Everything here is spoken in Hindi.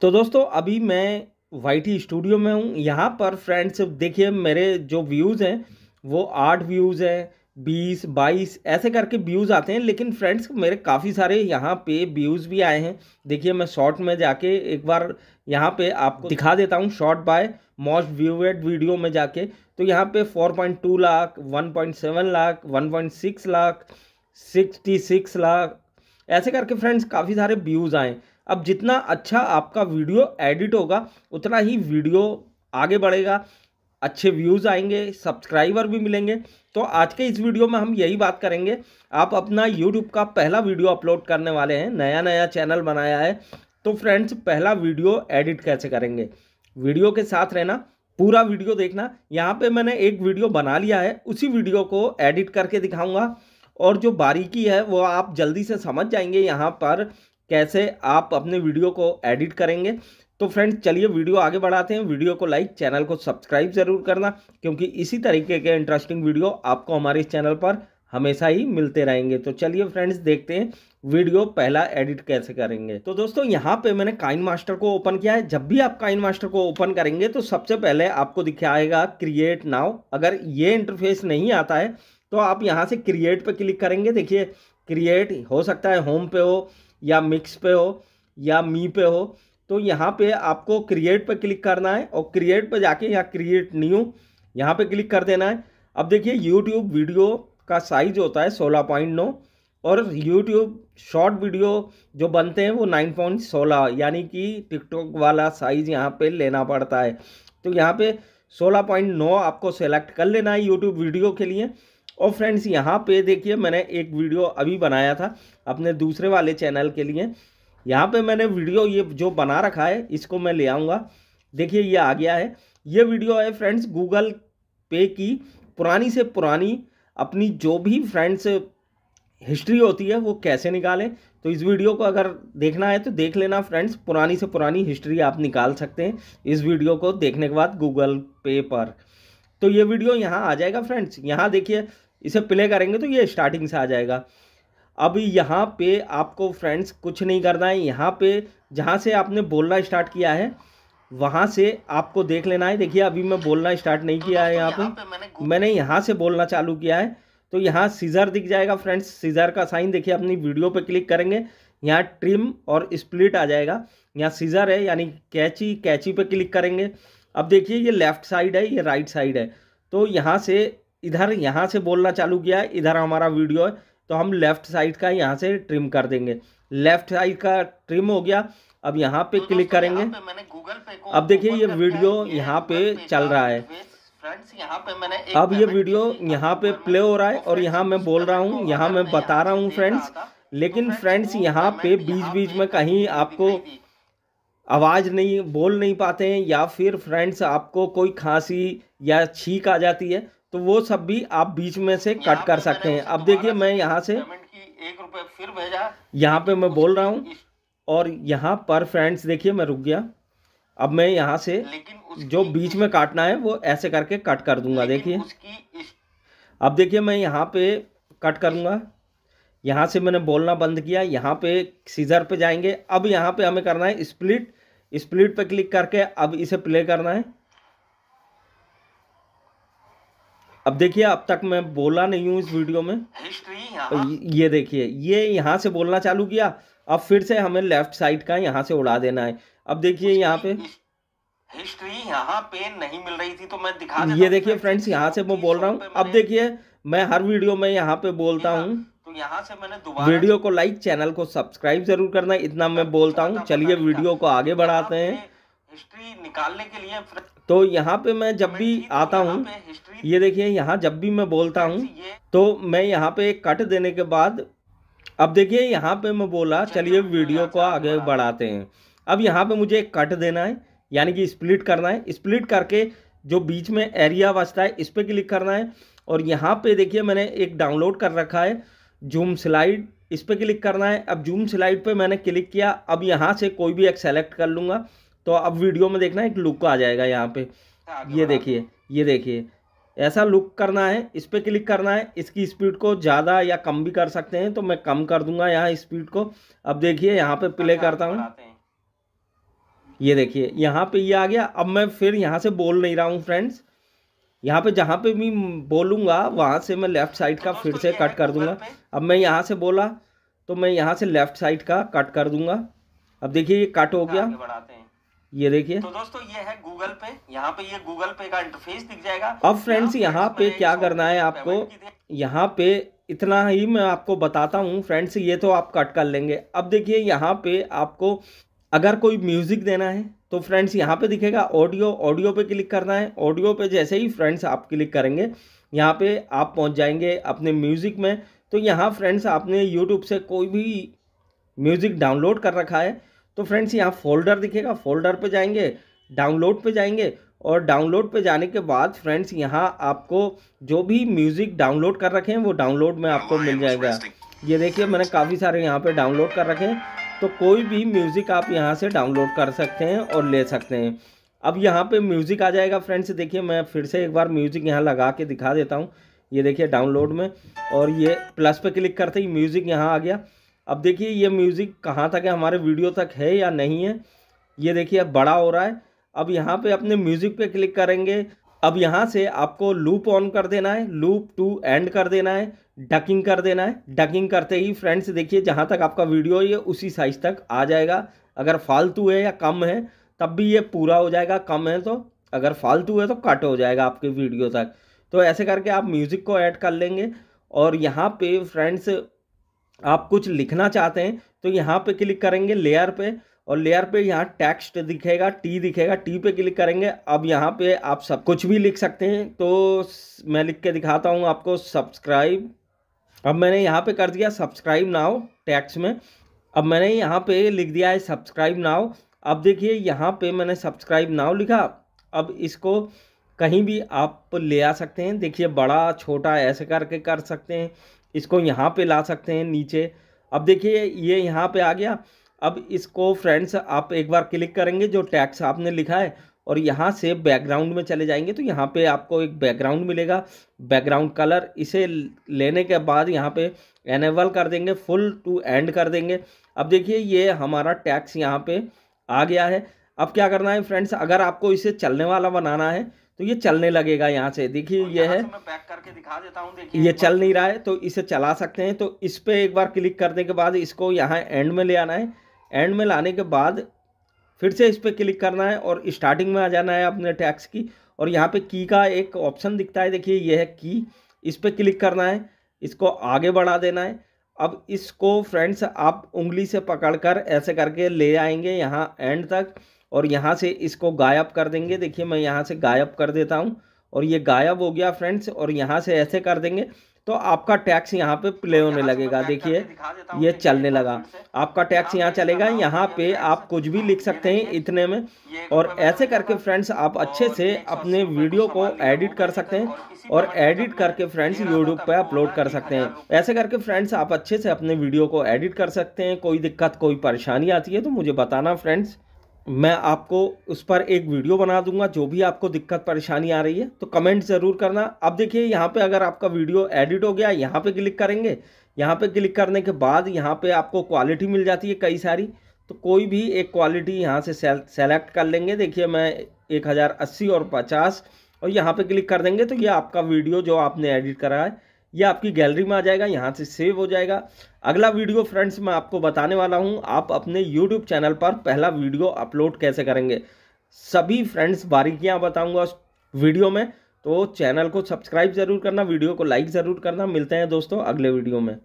तो दोस्तों अभी मैं वाई स्टूडियो में हूँ यहाँ पर फ्रेंड्स देखिए मेरे जो व्यूज़ हैं वो आठ व्यूज़ हैं बीस बाईस ऐसे करके व्यूज़ आते हैं लेकिन फ्रेंड्स मेरे काफ़ी सारे यहाँ पे व्यूज़ भी आए हैं देखिए मैं शॉर्ट में जाके एक बार यहाँ पे आपको दिखा देता हूँ sort by most viewed video में जाके तो यहाँ पे 4.2 लाख 1.7 लाख 1.6 लाख 66 लाख ऐसे करके फ्रेंड्स काफ़ी सारे व्यूज़ आएँ अब जितना अच्छा आपका वीडियो एडिट होगा उतना ही वीडियो आगे बढ़ेगा अच्छे व्यूज़ आएंगे सब्सक्राइबर भी मिलेंगे तो आज के इस वीडियो में हम यही बात करेंगे आप अपना यूट्यूब का पहला वीडियो अपलोड करने वाले हैं नया नया चैनल बनाया है तो फ्रेंड्स पहला वीडियो एडिट कैसे करेंगे वीडियो के साथ रहना पूरा वीडियो देखना यहाँ पे मैंने एक वीडियो बना लिया है उसी वीडियो को एडिट करके दिखाऊंगा और जो बारीकी है वो आप जल्दी से समझ जाएंगे यहाँ पर कैसे आप अपने वीडियो को एडिट करेंगे तो फ्रेंड चलिए वीडियो आगे बढ़ाते हैं वीडियो को लाइक चैनल को सब्सक्राइब ज़रूर करना क्योंकि इसी तरीके के इंटरेस्टिंग वीडियो आपको हमारे इस चैनल पर हमेशा ही मिलते रहेंगे तो चलिए फ्रेंड्स देखते हैं वीडियो पहला एडिट कैसे करेंगे तो दोस्तों यहाँ पे मैंने काइन मास्टर को ओपन किया है जब भी आप काइन मास्टर को ओपन करेंगे तो सबसे पहले आपको दिखाएगा क्रिएट नाव अगर ये इंटरफेस नहीं आता है तो आप यहाँ से क्रिएट पर क्लिक करेंगे देखिए क्रिएट हो सकता है होम पे हो या मिक्स पे हो या मी पे हो तो यहाँ पे आपको क्रिएट पर क्लिक करना है और क्रिएट पर जाके यहाँ क्रिएट न्यू यहाँ पे क्लिक कर देना है अब देखिए यूट्यूब वीडियो का साइज होता है सोलह पॉइंट नौ और यूट्यूब शॉर्ट वीडियो जो बनते हैं वो नाइन पॉइंट सोलह यानी कि टिकटॉक वाला साइज़ यहाँ पे लेना पड़ता है तो यहाँ पे सोलह पॉइंट नौ आपको सेलेक्ट कर लेना है यूट्यूब वीडियो के लिए और फ्रेंड्स यहाँ पे देखिए मैंने एक वीडियो अभी बनाया था अपने दूसरे वाले चैनल के लिए यहाँ पे मैंने वीडियो ये जो बना रखा है इसको मैं ले आऊँगा देखिए ये आ गया है ये वीडियो है फ्रेंड्स गूगल पे की पुरानी से पुरानी अपनी जो भी फ्रेंड्स हिस्ट्री होती है वो कैसे निकालें तो इस वीडियो को अगर देखना है तो देख लेना फ्रेंड्स पुरानी से पुरानी हिस्ट्री आप निकाल सकते हैं इस वीडियो को देखने के बाद गूगल पे पर तो ये वीडियो यहाँ आ जाएगा फ्रेंड्स यहाँ देखिए इसे प्ले करेंगे तो ये स्टार्टिंग से आ जाएगा अब यहाँ पे आपको फ्रेंड्स कुछ नहीं करना है यहाँ पे जहाँ से आपने बोलना स्टार्ट किया है वहाँ से आपको देख लेना है देखिए अभी मैं बोलना स्टार्ट नहीं किया है यहाँ पे मैंने, यहाँ से बोलना चालू किया है तो यहाँ सीज़र दिख जाएगा फ्रेंड्स सीज़र का साइन देखिए अपनी वीडियो पे क्लिक करेंगे यहाँ ट्रिम और स्प्लिट आ जाएगा यहाँ सीज़र है यानी कैची कैची पे क्लिक करेंगे अब देखिए ये लेफ्ट साइड है ये राइट साइड है तो यहाँ से इधर यहाँ से बोलना चालू किया है इधर हमारा वीडियो है तो हम लेफ्ट साइड का यहाँ से ट्रिम कर देंगे लेफ्ट साइड का ट्रिम हो गया अब यहाँ पे तो क्लिक करेंगे मैंने गूगल पे को अब देखिए ये वीडियो यहाँ पे चल रहा है यहाँ पे मैंने अब ये वीडियो यहाँ पे प्ले हो रहा है और यहाँ मैं बोल रहा हूँ तो यहाँ मैं बता रहा हूँ फ्रेंड्स लेकिन फ्रेंड्स यहाँ पे बीच बीच में कहीं आपको आवाज़ नहीं बोल नहीं पाते हैं या फिर फ्रेंड्स आपको कोई खांसी या छींक आ जाती है तो वो सब भी आप बीच में से कट कर सकते हैं अब देखिए मैं यहाँ से एक रुपये फिर भेजा यहाँ पे मैं बोल रहा हूँ और यहाँ पर फ्रेंड्स देखिए मैं रुक गया अब मैं यहाँ से जो बीच में काटना है वो ऐसे करके कट कर दूंगा देखिए अब देखिए मैं यहाँ पे कट करूँगा यहाँ से मैंने बोलना बंद किया यहाँ पे सीजर पे जाएंगे अब यहाँ पे हमें करना है स्प्लिट स्प्लिट पे क्लिक करके अब इसे प्ले करना है अब देखिए अब तक मैं बोला नहीं हूँ इस वीडियो में ये देखिए ये यहाँ से बोलना चालू किया अब फिर से हमें लेफ्ट साइड का यहाँ से उड़ा देना है अब देखिए यहाँ पे हिस्ट्री यहाँ पे नहीं मिल रही थी तो मैं दिखा ये देखिए फ्रेंड्स यहाँ से मैं बोल रहा हूँ अब देखिए मैं हर वीडियो में यहाँ पे बोलता हूँ यहाँ से मैंने दोबारा वीडियो को लाइक चैनल को सब्सक्राइब जरूर करना इतना मैं बोलता हूँ चलिए वीडियो को आगे बढ़ाते हैं हिस्ट्री निकालने के लिए तो यहाँ पे मैं जब भी तो आता हूँ ये देखिए यहाँ जब भी मैं बोलता हूँ तो मैं यहाँ पे कट देने के बाद अब देखिए यहाँ पे मैं बोला चलिए वीडियो को आगे बढ़ाते हैं अब यहाँ पे मुझे कट देना है यानी कि स्प्लिट करना है स्प्लिट करके जो बीच में एरिया बचता है इस पर क्लिक करना है और यहाँ पे देखिए मैंने एक डाउनलोड कर रखा है जूम स्लाइड इस पर क्लिक करना है अब जूम स्लाइड पे मैंने क्लिक किया अब यहाँ से कोई भी एक सेलेक्ट कर लूँगा तो अब वीडियो में देखना एक लुक आ जाएगा यहाँ पे हाँ, ये देखिए ये देखिए ऐसा लुक करना है इस पर क्लिक करना है इसकी स्पीड को ज़्यादा या कम भी कर सकते हैं तो मैं कम कर दूंगा यहाँ स्पीड को अब देखिए यहाँ पे प्ले अच्छा, करता हूँ ये देखिए यहाँ पे ये यह आ गया अब मैं फिर यहाँ से बोल नहीं रहा हूँ फ्रेंड्स यहाँ पे जहाँ पे भी बोलूँगा वहाँ से मैं लेफ़्ट साइड का फिर से कट कर दूँगा अब मैं यहाँ से बोला तो मैं यहाँ से लेफ़्ट साइड का कट कर दूँगा अब देखिए ये कट हो गया ये देखिए तो दोस्तों ये है गूगल पे यहाँ पे ये गूगल पे का इंटरफेस दिख जाएगा अब फ्रेंड्स यहाँ पे क्या करना है आपको यहाँ पे इतना ही मैं आपको बताता हूँ फ्रेंड्स ये तो आप कट कर लेंगे अब देखिए यहाँ पे आपको अगर कोई म्यूज़िक देना है तो फ्रेंड्स यहाँ पे दिखेगा ऑडियो ऑडियो पे क्लिक करना है ऑडियो पे जैसे ही फ्रेंड्स आप क्लिक करेंगे यहाँ पे आप पहुँच जाएंगे अपने म्यूज़िक में तो यहाँ फ्रेंड्स आपने यूट्यूब से कोई भी म्यूज़िक डाउनलोड कर रखा है तो फ्रेंड्स यहाँ फोल्डर दिखेगा फोल्डर पर जाएंगे डाउनलोड पर जाएंगे और डाउनलोड पे जाने के बाद फ्रेंड्स यहाँ आपको जो भी म्यूज़िक डाउनलोड कर रखे हैं वो डाउनलोड में आपको मिल जाएगा ये देखिए मैंने काफ़ी सारे यहाँ पे डाउनलोड कर रखे हैं तो कोई भी म्यूज़िक आप यहाँ से डाउनलोड कर सकते हैं और ले सकते हैं अब यहाँ पे म्यूज़िक आ जाएगा फ्रेंड्स देखिए मैं फिर से एक बार म्यूज़िक यहाँ लगा के दिखा देता हूँ ये देखिए डाउनलोड में और ये प्लस पे क्लिक करते ही म्यूज़िक यहाँ आ गया अब देखिए ये म्यूज़िक कहाँ तक है हमारे वीडियो तक है या नहीं है ये देखिए अब बड़ा हो रहा है अब यहाँ पे अपने म्यूज़िक पे क्लिक करेंगे अब यहाँ से आपको लूप ऑन कर देना है लूप टू एंड कर देना है डकिंग कर देना है डकिंग करते ही फ्रेंड्स देखिए जहाँ तक आपका वीडियो ये उसी साइज़ तक आ जाएगा अगर फालतू है या कम है तब भी ये पूरा हो जाएगा कम है तो अगर फालतू है तो कट हो जाएगा आपके वीडियो तक तो ऐसे करके आप म्यूज़िक को ऐड कर लेंगे और यहाँ पे फ्रेंड्स आप कुछ लिखना चाहते हैं तो यहाँ पे क्लिक करेंगे लेयर पे और लेयर पे यहाँ टेक्स्ट दिखेगा टी दिखेगा टी पे क्लिक करेंगे अब यहाँ पे आप सब कुछ भी लिख सकते हैं तो मैं लिख के दिखाता हूँ आपको सब्सक्राइब अब मैंने यहाँ पे कर दिया सब्सक्राइब नाउ टैक्स में अब मैंने यहाँ पे लिख दिया है सब्सक्राइब नाउ अब देखिए यहाँ पे मैंने सब्सक्राइब नाउ लिखा अब इसको कहीं भी आप ले आ सकते हैं देखिए बड़ा छोटा ऐसे करके कर सकते हैं इसको यहाँ पे ला सकते हैं नीचे अब देखिए ये यहाँ पे आ गया अब इसको फ्रेंड्स आप एक बार क्लिक करेंगे जो टैक्स आपने लिखा है और यहाँ से बैकग्राउंड में चले जाएंगे तो यहाँ पे आपको एक बैकग्राउंड मिलेगा बैकग्राउंड कलर इसे लेने के बाद यहाँ पे एनेबल कर देंगे फुल टू एंड कर देंगे अब देखिए ये हमारा टैक्स यहाँ पे आ गया है अब क्या करना है फ्रेंड्स अगर आपको इसे चलने वाला बनाना है तो ये चलने लगेगा यहाँ से देखिए ये है मैं बैक करके दिखा देता हूँ देखिए ये चल नहीं रहा है तो इसे चला सकते हैं तो इस पर एक बार क्लिक करने के बाद इसको यहाँ एंड में ले आना है एंड में लाने के बाद फिर से इस पर क्लिक करना है और स्टार्टिंग में आ जाना है अपने टैक्स की और यहाँ पे की का एक ऑप्शन दिखता है देखिए यह है की इस पर क्लिक करना है इसको आगे बढ़ा देना है अब इसको फ्रेंड्स आप उंगली से पकड़कर ऐसे करके ले आएंगे यहाँ एंड तक और यहाँ से इसको गायब कर देंगे देखिए मैं यहाँ से गायब कर देता हूँ और ये गायब हो गया फ्रेंड्स और यहाँ से ऐसे कर देंगे तो आपका टैक्स यहाँ पे प्ले होने लगेगा देखिए ये चलने लगा आपका टैक्स यहाँ चलेगा यहाँ पे आप कुछ भी लिख सकते हैं इतने में और ऐसे करके फ्रेंड्स आप अच्छे से अपने वीडियो को एडिट कर सकते हैं और एडिट करके फ्रेंड्स यूट्यूब पे अपलोड कर सकते हैं ऐसे करके फ्रेंड्स आप अच्छे से अपने वीडियो को एडिट कर सकते हैं कोई दिक्कत कोई परेशानी आती है तो मुझे बताना फ्रेंड्स मैं आपको उस पर एक वीडियो बना दूंगा जो भी आपको दिक्कत परेशानी आ रही है तो कमेंट ज़रूर करना अब देखिए यहाँ पे अगर आपका वीडियो एडिट हो गया यहाँ पे क्लिक करेंगे यहाँ पे क्लिक करने के बाद यहाँ पे आपको क्वालिटी मिल जाती है कई सारी तो कोई भी एक क्वालिटी यहाँ से सेलेक्ट कर लेंगे देखिए मैं एक और पचास और यहाँ पर क्लिक कर देंगे तो ये आपका वीडियो जो आपने एडिट करा है ये आपकी गैलरी में आ जाएगा यहाँ से सेव हो जाएगा अगला वीडियो फ्रेंड्स मैं आपको बताने वाला हूँ आप अपने यूट्यूब चैनल पर पहला वीडियो अपलोड कैसे करेंगे सभी फ्रेंड्स बारीकियाँ बताऊँगा वीडियो में तो चैनल को सब्सक्राइब ज़रूर करना वीडियो को लाइक ज़रूर करना मिलते हैं दोस्तों अगले वीडियो में